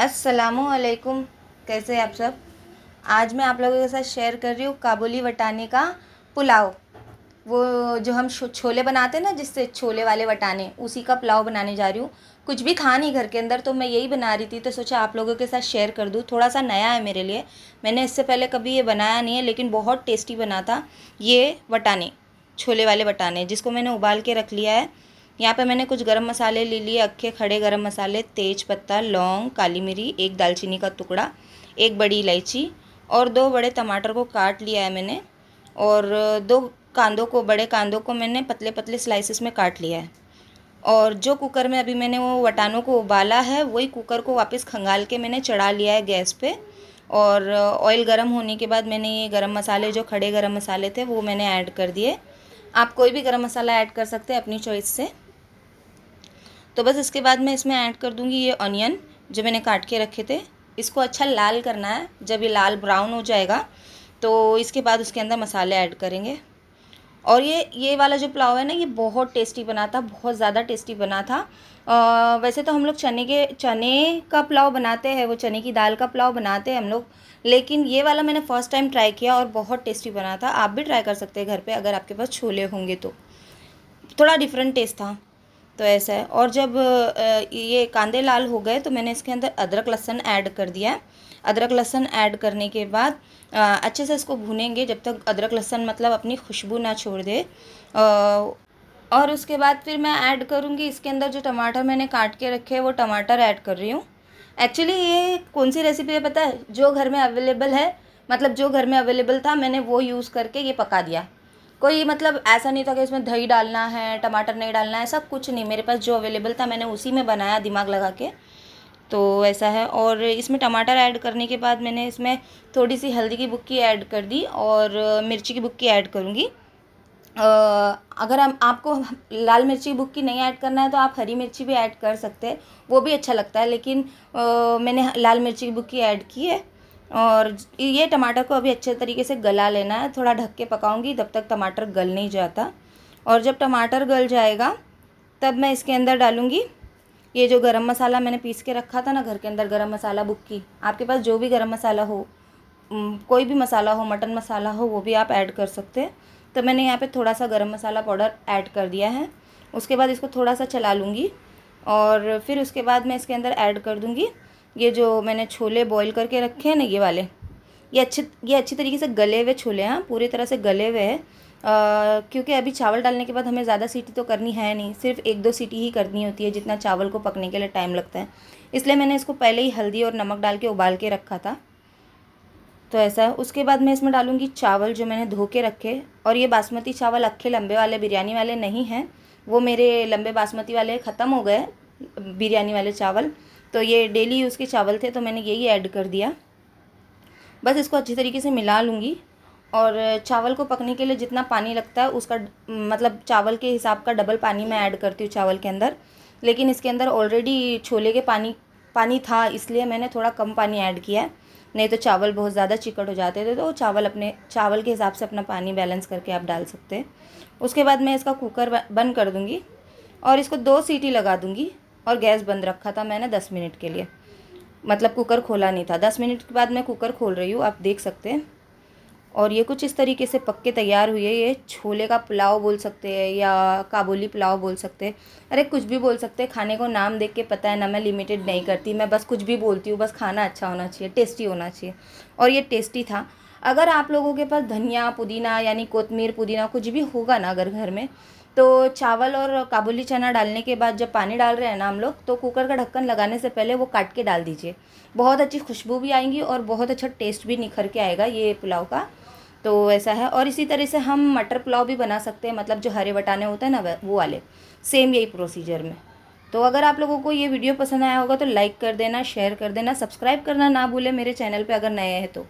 असलकुम कैसे आप सब आज मैं आप लोगों के साथ शेयर कर रही हूँ काबुली वटाने का पुलाव वो जो हम छोले बनाते हैं ना जिससे छोले वाले वटाने उसी का पुलाव बनाने जा रही हूँ कुछ भी खा नहीं घर के अंदर तो मैं यही बना रही थी तो सोचा आप लोगों के साथ शेयर कर दूँ थोड़ा सा नया है मेरे लिए मैंने इससे पहले कभी ये बनाया नहीं है लेकिन बहुत टेस्टी बना था ये वटाने छोले वाले वटाने जिसको मैंने उबाल के रख लिया है यहाँ पे मैंने कुछ गरम मसाले ले लिए अक्खे खड़े गरम मसाले तेज पत्ता लौंग काली मिरी एक दालचीनी का टुकड़ा एक बड़ी इलायची और दो बड़े टमाटर को काट लिया है मैंने और दो कांदों को बड़े कांदों को मैंने पतले पतले स्लाइसिस में काट लिया है और जो कुकर में अभी मैंने वो वटानों को उबाला है वही कुकर को वापस खंगाल के मैंने चढ़ा लिया है गैस पर और ऑयल गर्म होने के बाद मैंने ये गर्म मसाले जो खड़े गर्म मसाले थे वो मैंने ऐड कर दिए आप कोई भी गरम मसाला ऐड कर सकते हैं अपनी चॉइस से तो बस इसके बाद मैं इसमें ऐड कर दूँगी ये ऑनियन जो मैंने काट के रखे थे इसको अच्छा लाल करना है जब ये लाल ब्राउन हो जाएगा तो इसके बाद उसके अंदर मसाले ऐड करेंगे और ये ये वाला जो पुलाव है ना ये बहुत टेस्टी बना था बहुत ज़्यादा टेस्टी बना था आ, वैसे तो हम लोग चने के चने का पुलाव बनाते हैं वो चने की दाल का पुलाव बनाते हैं हम लोग लेकिन ये वाला मैंने फ़र्स्ट टाइम ट्राई किया और बहुत टेस्टी बना था आप भी ट्राई कर सकते हैं घर पे अगर आपके पास छोले होंगे तो थोड़ा डिफरेंट टेस्ट था तो ऐसा है और जब ये कांदे लाल हो गए तो मैंने इसके अंदर अदरक लहसन ऐड कर दिया अदरक लहसन ऐड करने के बाद अच्छे से इसको भूनेंगे जब तक अदरक लहसन मतलब अपनी खुशबू ना छोड़ दे और उसके बाद फिर मैं ऐड करूँगी इसके अंदर जो टमाटर मैंने काट के रखे हैं वो टमाटर ऐड कर रही हूँ एक्चुअली ये कौन सी रेसिपी है पता है जो घर में अवेलेबल है मतलब जो घर में अवेलेबल था मैंने वो यूज़ करके ये पका दिया कोई मतलब ऐसा नहीं था कि इसमें दही डालना है टमाटर नहीं डालना है ऐसा कुछ नहीं मेरे पास जो अवेलेबल था मैंने उसी में बनाया दिमाग लगा के तो ऐसा है और इसमें टमाटर ऐड करने के बाद मैंने इसमें थोड़ी सी हल्दी की बुक्की ऐड कर दी और मिर्ची की बुक्की ऐड करूँगी अगर हम आपको लाल मिर्ची बुक्की नहीं ऐड करना है तो आप हरी मिर्ची भी ऐड कर सकते हैं वो भी अच्छा लगता है लेकिन आ, मैंने लाल मिर्ची की बुक्की ऐड की है और ये टमाटर को अभी अच्छे तरीके से गला लेना है थोड़ा ढक के पकाऊंगी तब तक टमाटर गल नहीं जाता और जब टमाटर गल जाएगा तब मैं इसके अंदर डालूँगी ये जो गरम मसाला मैंने पीस के रखा था ना घर के अंदर गरम मसाला की आपके पास जो भी गरम मसाला हो कोई भी मसाला हो मटन मसाला हो वो भी आप ऐड कर सकते हैं तो मैंने यहाँ पे थोड़ा सा गरम मसाला पाउडर ऐड कर दिया है उसके बाद इसको थोड़ा सा चला लूँगी और फिर उसके बाद मैं इसके अंदर ऐड कर दूँगी ये जो मैंने छोले बॉईल करके रखे हैं ना ये वाले ये अच्छे ये अच्छी तरीके से गले हुए छोले हैं हाँ, पूरी तरह से गले हुए हैं क्योंकि अभी चावल डालने के बाद हमें ज़्यादा सीटी तो करनी है नहीं सिर्फ एक दो सीटी ही करनी होती है जितना चावल को पकने के लिए टाइम लगता है इसलिए मैंने इसको पहले ही हल्दी और नमक डाल के उबाल के रखा था तो ऐसा है उसके बाद मैं इसमें डालूँगी चावल जो मैंने धो के रखे और ये बासमती चावल अखे लंबे वाले बिरयानी वाले नहीं हैं वो मेरे लंबे बासमती वाले ख़त्म हो गए बिरयानी वाले चावल तो ये डेली यूज़ के चावल थे तो मैंने यही ऐड कर दिया बस इसको अच्छी तरीके से मिला लूँगी और चावल को पकने के लिए जितना पानी लगता है उसका मतलब चावल के हिसाब का डबल पानी मैं ऐड करती हूँ चावल के अंदर लेकिन इसके अंदर ऑलरेडी छोले के पानी पानी था इसलिए मैंने थोड़ा कम पानी ऐड किया है नहीं तो चावल बहुत ज़्यादा चिकट हो जाते थे तो चावल अपने चावल के हिसाब से अपना पानी बैलेंस करके आप डाल सकते हैं उसके बाद मैं इसका कुकर बंद कर दूँगी और इसको दो सीटी लगा दूँगी और गैस बंद रखा था मैंने दस मिनट के लिए मतलब कुकर खोला नहीं था दस मिनट के बाद मैं कुकर खोल रही हूँ आप देख सकते हैं और ये कुछ इस तरीके से पक्के तैयार हुई है ये छोले का पुलाव बोल सकते हैं या काबुली पुलाव बोल सकते हैं अरे कुछ भी बोल सकते हैं खाने को नाम देख के पता है ना मैं लिमिटेड नहीं करती मैं बस कुछ भी बोलती हूँ बस खाना अच्छा होना चाहिए टेस्टी होना चाहिए और ये टेस्टी था अगर आप लोगों के पास धनिया पुदीना यानी कोतमीर पुदीना कुछ भी होगा ना अगर घर में तो चावल और काबुली चना डालने के बाद जब पानी डाल रहे हैं ना हम लोग तो कुकर का ढक्कन लगाने से पहले वो काट के डाल दीजिए बहुत अच्छी खुशबू भी आएंगी और बहुत अच्छा टेस्ट भी निखर के आएगा ये पुलाव का तो ऐसा है और इसी तरह से हम मटर पुलाव भी बना सकते हैं मतलब जो हरे बटाने होते हैं ना वो वाले सेम यही प्रोसीजर में तो अगर आप लोगों को ये वीडियो पसंद आया होगा तो लाइक कर देना शेयर कर देना सब्सक्राइब करना ना भूलें मेरे चैनल पे अगर नए हैं तो